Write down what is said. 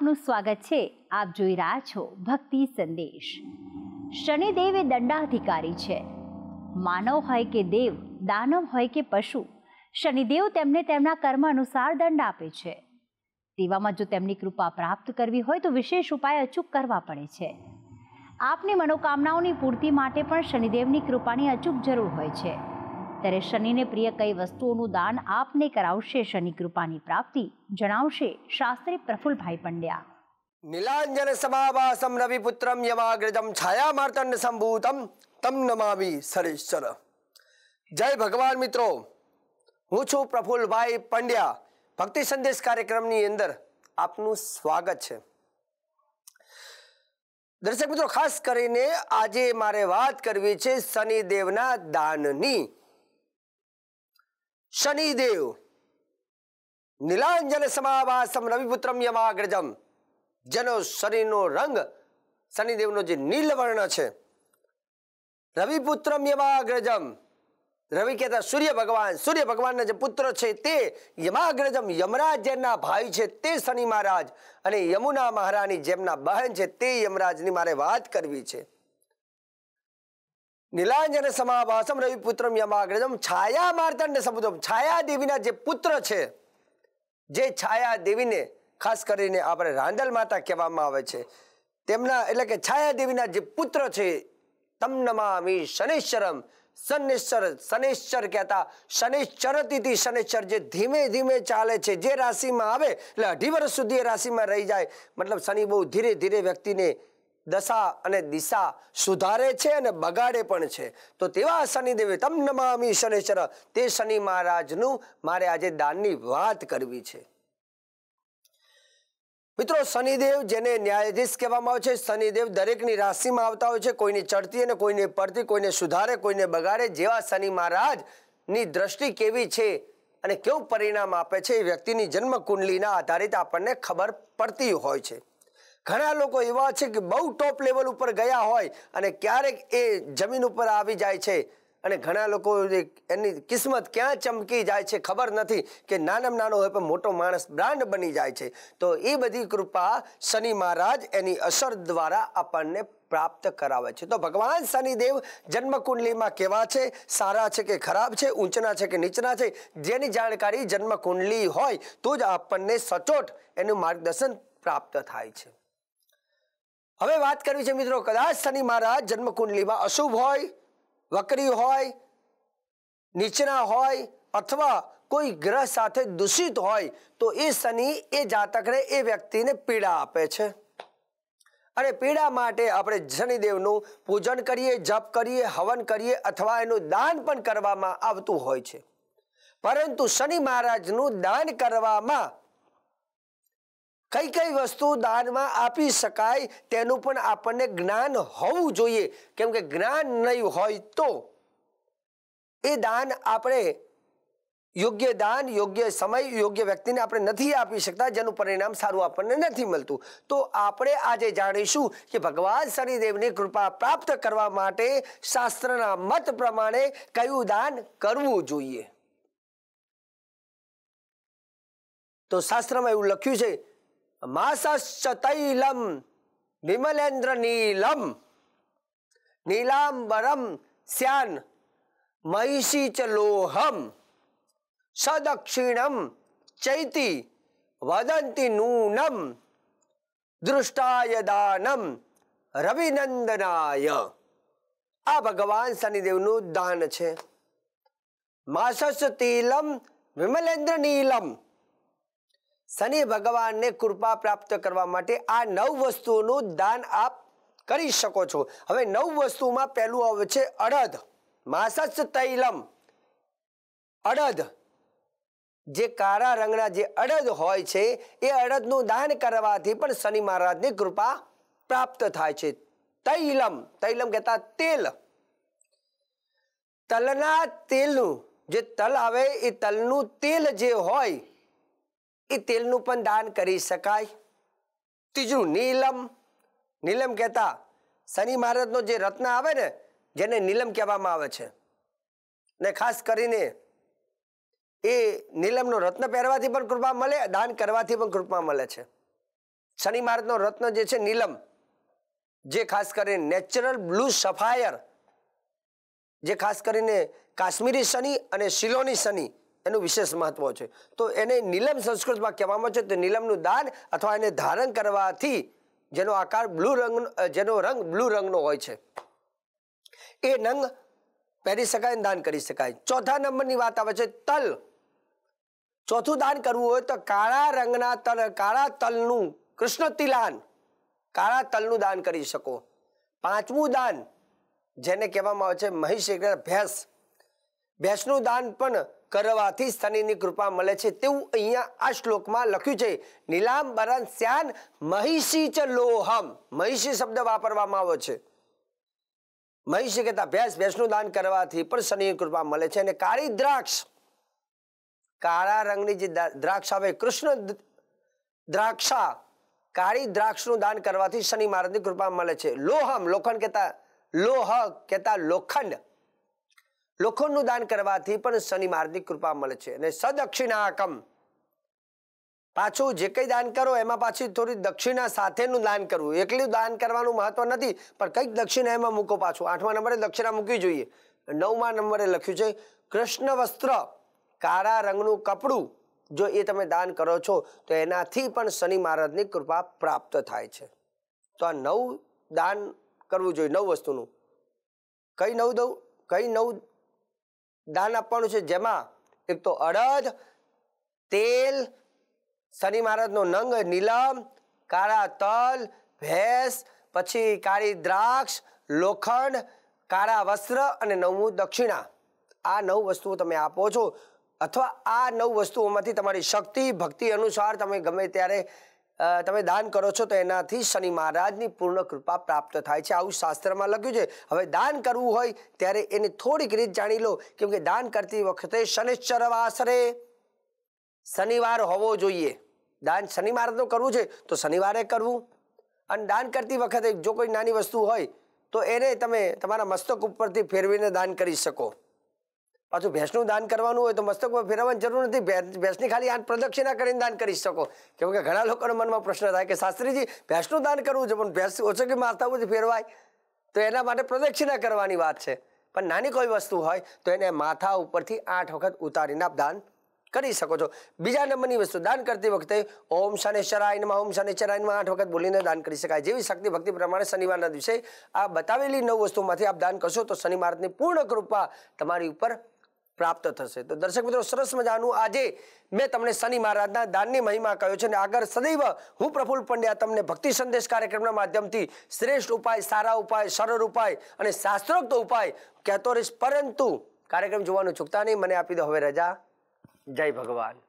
આપનું સ્વાગત છે આપ જોઈ રહ્યા છો ભક્તિ સંદેશ શનિદેવ એ દંડાધિકારી છે માનવ હોય કે દેવ દાનવ હોય કે પશુ શનિદેવ તેમને તેમના કર્મ અનુસાર દંડ આપે છે તેવામાં જો તેમની કૃપા પ્રાપ્ત કરવી હોય તો વિશેષ ઉપાય અચૂક કરવા પડે છે આપની મનોકામનાઓની પૂર્તિ માટે પણ શનિદેવની કૃપાની અચૂક જરૂર હોય છે ત્યારે શનિને પ્રિય કઈ વસ્તુઓનું દાન આપને કરાવશે શનિ કૃપાની પ્રાપ્તિ જણાવશે શાસ્ત્રી પ્રફુલભાઈ પંડ્યા નીલાંજન સમાવાસમ રવિપુત્રમ યમાગ્રજમ છાયામાર્તંડ સંભૂતમ તમ નમામી સરેશ્વર જય ભગવાન મિત્રો હું છું પ્રફુલભાઈ પંડ્યા ભક્તિ સંદેશ કાર્યક્રમની અંદર આપનું સ્વાગત છે દર્શક મિત્રો ખાસ કરીને આજે મારે વાત કરવી છે શનિદેવના દાનની શનિદેવ નીલાંજન સમાવાસમ રવિપુત્રમ યમાગ્રજમ જેનો શનિનો રંગ શનિદેવનો જે નીલવર્ણ છે રવિપુત્રમ યમાગ્રજમ રવિ કહેતા સૂર્ય ભગવાન સૂર્ય ભગવાનના જે પુત્ર છે તે યમાગ્રજમ યમરાજ જેમના ભાઈ છે તે શનિ મહારાજ અને યમુના મહારાણી જેમના બહેન છે તે યમરાજની મારે વાત કરવી છે નીલાંજન સમાભાસમ રવિપુત્રમ યમાગ્રજમ છાયા માર્તંડ સમુદમ છાયા દેવીના જે પુત્ર છે જે છાયા દેવીને ખાસ કરીને આપણે રાંદલ માતા કહેવામાં આવે છે તેમના એટલે કે છાયા દેવીના જે પુત્ર છે તમ નમામી શનિશ્ચરમ શનિશ્ચર શનિશ્ચર કહેતા શનિશ્ચરતિથી શનિશ્ચર જે ધીમે ધીમે ચાલે છે જે રાશિમાં આવે એટલે અઢી વર્ષ સુધી એ રાશિમાં રહી જાય મતલબ શનિ બહુ ધીરે ધીરે વ્યક્તિને દશા અને દિશા સુધારે છે અને બગાડે પણ છે તો તેવા શનિદેવે તમ નમામી શનેશ્વર તે શનિ મહારાજનું મારે આજે દાનની વાત કરવી છે મિત્રો શનિદેવ જેને ન્યાયાધીશ કહેવામાં આવે છે શનિદેવ દરેકની રાશિમાં આવતા હોય છે કોઈની ચડતી અને કોઈને પડતી કોઈને સુધારે કોઈને બગાડે જેવા શનિ મહારાજની દ્રષ્ટિ કેવી છે અને કેવું પરિણામ આપે છે એ વ્યક્તિની જન્મ કુંડલીના આધારિત આપણને ખબર પડતી હોય છે ઘણા લોકો એવા છે કે બહુ ટોપ લેવલ ઉપર ગયા હોય અને ક્યારેક એ જમીન ઉપર આવી જાય છે અને ઘણા લોકો એની કિસ્મત ક્યાં ચમકી જાય છે ખબર નથી કે નાનામાં નાનો હોય પણ મોટો માણસ બ્રાન્ડ બની જાય છે તો એ બધી કૃપા શનિ મહારાજ એની અસર દ્વારા આપણને પ્રાપ્ત કરાવે છે તો ભગવાન શનિદેવ જન્મકુંડલીમાં કેવા છે સારા છે કે ખરાબ છે ઊંચના છે કે નીચના છે જેની જાણકારી જન્મકુંડલી હોય તો જ આપણને સચોટ એનું માર્ગદર્શન પ્રાપ્ત થાય છે હવે વાત કરવી છે મિત્રો કદાચ શનિ મહારાજ જન્મકુંડલીમાં અશુભ હોય વકરી હોય નીચના હોય અથવા કોઈ ગ્રહ સાથે દૂષિત હોય તો એ શનિ એ જાતકને એ વ્યક્તિને પીડા આપે છે અને પીડા માટે આપણે શનિદેવનું પૂજન કરીએ જપ કરીએ હવન કરીએ અથવા એનું દાન પણ કરવામાં આવતું હોય છે પરંતુ શનિ મહારાજનું દાન કરવામાં કઈ કઈ વસ્તુ દાનમાં આપી શકાય તેનું પણ આપણને જ્ઞાન હોવું જોઈએ કેમ કે જ્ઞાન નહીં હોય તો એ દાન આપણે યોગ્ય દાન યોગ્ય સમય યોગ્ય વ્યક્તિને આપણે નથી આપી શકતા જેનું પરિણામ સારું આપણને નથી મળતું તો આપણે આજે જાણીશું કે ભગવાન શનિદેવની કૃપા પ્રાપ્ત કરવા માટે શાસ્ત્રના મત પ્રમાણે કયું દાન કરવું જોઈએ તો શાસ્ત્રમાં એવું લખ્યું છે માસૈલમ વિમલેન્દ્ર નીલમ નીલાંબરમ શ્યાન મહિષી ચલોહમ સદક્ષિણમ ચૈતી વદંતી નૂનમ દૃષ્ટાય દાનમ રવિનંદનાય આ ભગવાન શનિદેવનું દાન છે માસસ તિલમ વિમલેન્દ્ર નીલમ શનિ ભગવાનને કૃપા પ્રાપ્ત કરવા માટે આ નવ વસ્તુઓનું દાન આપ કરી શકો છો હવે નવ વસ્તુમાં પહેલું આવે છે અડદ માસસ તૈલમ અડદ જે કાળા રંગના જે અડદ હોય છે એ અડદનું દાન કરવાથી પણ શનિ મહારાજની કૃપા પ્રાપ્ત થાય છે તૈલમ તૈલમ કહેતા તેલ તલના તેલનું જે તલ આવે એ તલનું તેલ જે હોય એ તેલનું પણ દાન કરી શકાય ત્રીજું નીલમ નીલમ કહેતા શનિ મહારાજનો જે રત્ન આવે ને જેને નીલમ કહેવામાં આવે છે ને ખાસ કરીને એ નીલમનો રત્ન પહેરવાથી પણ કૃપા મળે દાન કરવાથી પણ કૃપા મળે છે શનિ મહારાજનો રત્ન જે છે નીલમ જે ખાસ કરીને નેચરલ બ્લુ સફાયર જે ખાસ કરીને કાશ્મીરી શનિ અને શિલોની શનિ એનું વિશેષ મહત્વ છે તો એને નીલમ સંસ્કૃતમાં કહેવામાં છે તો નીલમનું દાન અથવા એને ધારણ કરવાથી જેનો આકાર બ્લુ રંગ જેનો રંગ બ્લુ રંગનો હોય છે એ રંગ પહેરી શકાય દાન કરી શકાય ચોથા નંબરની વાત આવે છે તલ ચોથું દાન કરવું હોય તો કાળા રંગના તલ કાળા તલનું કૃષ્ણ તિલાન કાળા તલનું દાન કરી શકો પાંચમું દાન જેને કહેવામાં આવે છે મહિષ ભેંસ ભેંસનું દાન પણ કરવાથી શનિની કૃપા મળે છે તેવું અહીંયા આ શ્લોકમાં લખ્યું છે નીલાંબરન શ્યાન મહિષી ચ લોહમ મહિષી શબ્દ વાપરવામાં આવે છે મહિષી કહેતા ભેંસ ભેંસનું દાન કરવાથી પણ શનિની કૃપા મળે છે અને કાળી દ્રાક્ષ કાળા રંગની જે દ્રાક્ષ આવે કૃષ્ણ દ્રાક્ષા કાળી દ્રાક્ષનું દાન કરવાથી શનિ મહારાજની કૃપા મળે છે લોહમ લોખંડ કહેતા લોહ કહેતા લોખંડ લોખંડનું દાન કરવાથી પણ શનિ મહારાજની કૃપા મળે છે અને સદક્ષિણાકમ પાછું જે કંઈ દાન કરો એમાં પાછી થોડી દક્ષિણા સાથેનું દાન કરવું એકલું દાન કરવાનું મહત્વ નથી પણ કંઈક દક્ષિણા એમાં મૂકો પાછું આઠમા નંબરે દક્ષિણા મૂકવી જોઈએ નવમા નંબરે લખ્યું છે કૃષ્ણ વસ્ત્ર કાળા રંગનું કપડું જો એ તમે દાન કરો છો તો એનાથી પણ શનિ મહારાજની કૃપા પ્રાપ્ત થાય છે તો આ નવ દાન કરવું જોઈએ નવ વસ્તુનું કઈ નવ દઉં કઈ નવ દાન આપવાનું છે જેમાં એક તો અડદ તેલ શનિ મહારાજનો નંગ નીલમ કાળા તલ ભેંસ પછી કાળી દ્રાક્ષ લોખંડ કાળા વસ્ત્ર અને નવમું દક્ષિણા આ નવ વસ્તુઓ તમે આપો છો અથવા આ નવ વસ્તુઓમાંથી તમારી શક્તિ ભક્તિ અનુસાર તમે ગમે ત્યારે તમે દાન કરો છો તો એનાથી શનિ મહારાજની પૂર્ણ કૃપા પ્રાપ્ત થાય છે આવું શાસ્ત્રમાં લખ્યું છે હવે દાન કરવું હોય ત્યારે એને થોડીક રીત જાણી લો કેમ કે દાન કરતી વખતે શનિશ્ચર આશરે શનિવાર હોવો જોઈએ દાન શનિ મહારાજનું કરવું છે તો શનિવારે કરવું અને દાન કરતી વખતે જો કોઈ નાની વસ્તુ હોય તો એને તમે તમારા મસ્તક ઉપરથી ફેરવીને દાન કરી શકો પાછું ભેંસનું દાન કરવાનું હોય તો મસ્તકમાં ફેરવવાની જરૂર નથી ભેંસની ખાલી હાથ પ્રદક્ષિણા કરીને દાન કરી શકો કેમ કે ઘણા લોકોના મનમાં પ્રશ્ન થાય કે શાસ્ત્રીજી ભેંસનું દાન કરવું છે પણ ભેંસ ઓછો કે માથા જ ફેરવાય તો એના માટે પ્રદક્ષિણા કરવાની વાત છે પણ નાની કોઈ વસ્તુ હોય તો એને માથા ઉપરથી આઠ વખત ઉતારીને આપ દાન કરી શકો છો બીજા નંબરની વસ્તુ દાન કરતી વખતે ઓમ શનેશ્વરાયનમાં ઓમ શનેશ્વરાયનમાં આઠ વખત બોલીને દાન કરી શકાય જેવી શક્તિ ભક્તિ પ્રમાણે શનિવારના દિવસે આ બતાવેલી નવ વસ્તુમાંથી આપ દાન કરશો તો શનિ મહારાજની પૂર્ણ કૃપા તમારી ઉપર પ્રાપ્ત થશે તો દર્શક મિત્રો સરસ મજાનું આજે મેં તમને શનિ મહારાજના દાનની મહિમા કહ્યો છે અને આગળ સદૈવ હું પ્રફુલ પંડ્યા તમને ભક્તિ સંદેશ કાર્યક્રમના માધ્યમથી શ્રેષ્ઠ ઉપાય સારા ઉપાય સરળ ઉપાય અને શાસ્ત્રોક્ત ઉપાય કહેતો રહીશ પરંતુ કાર્યક્રમ જોવાનું ચૂકતા નહીં મને આપી દો હવે રજા જય ભગવાન